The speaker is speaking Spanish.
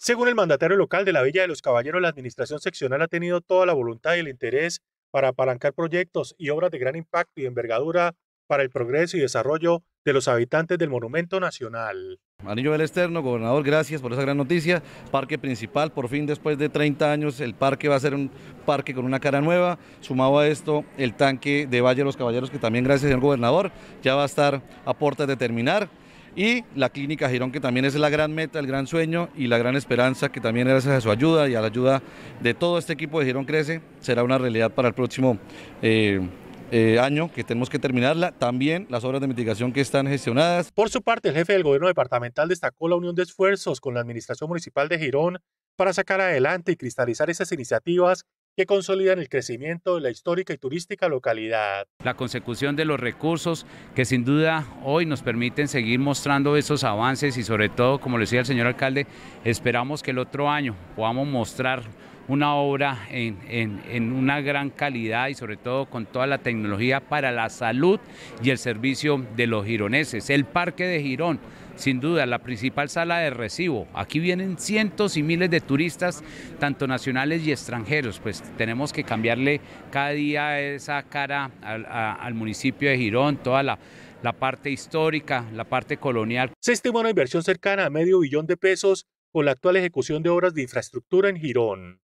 Según el mandatario local de la Villa de los Caballeros, la administración seccional ha tenido toda la voluntad y el interés para apalancar proyectos y obras de gran impacto y envergadura para el progreso y desarrollo de los habitantes del Monumento Nacional. Anillo del Externo, gobernador, gracias por esa gran noticia. Parque principal, por fin después de 30 años, el parque va a ser un parque con una cara nueva. Sumado a esto, el tanque de Valle de los Caballeros, que también gracias, al gobernador, ya va a estar a puertas de terminar y la Clínica Girón, que también es la gran meta, el gran sueño y la gran esperanza, que también gracias a su ayuda y a la ayuda de todo este equipo de Girón Crece, será una realidad para el próximo eh, eh, año que tenemos que terminarla. También las obras de mitigación que están gestionadas. Por su parte, el jefe del gobierno departamental destacó la unión de esfuerzos con la Administración Municipal de Girón para sacar adelante y cristalizar esas iniciativas que consolidan el crecimiento de la histórica y turística localidad. La consecución de los recursos que sin duda hoy nos permiten seguir mostrando esos avances y sobre todo, como le decía el señor alcalde, esperamos que el otro año podamos mostrar una obra en, una gran calidad y sobre todo con toda la tecnología para la salud y el servicio de los gironeses. El Parque de Girón, sin duda, la principal sala de recibo. Aquí vienen cientos y miles de turistas, tanto nacionales y extranjeros. Pues tenemos que cambiarle cada día esa cara al, municipio de Girón, toda la la parte histórica, la parte colonial. Se estimó una inversión cercana a medio billón de pesos con la actual ejecución de obras de infraestructura en Girón.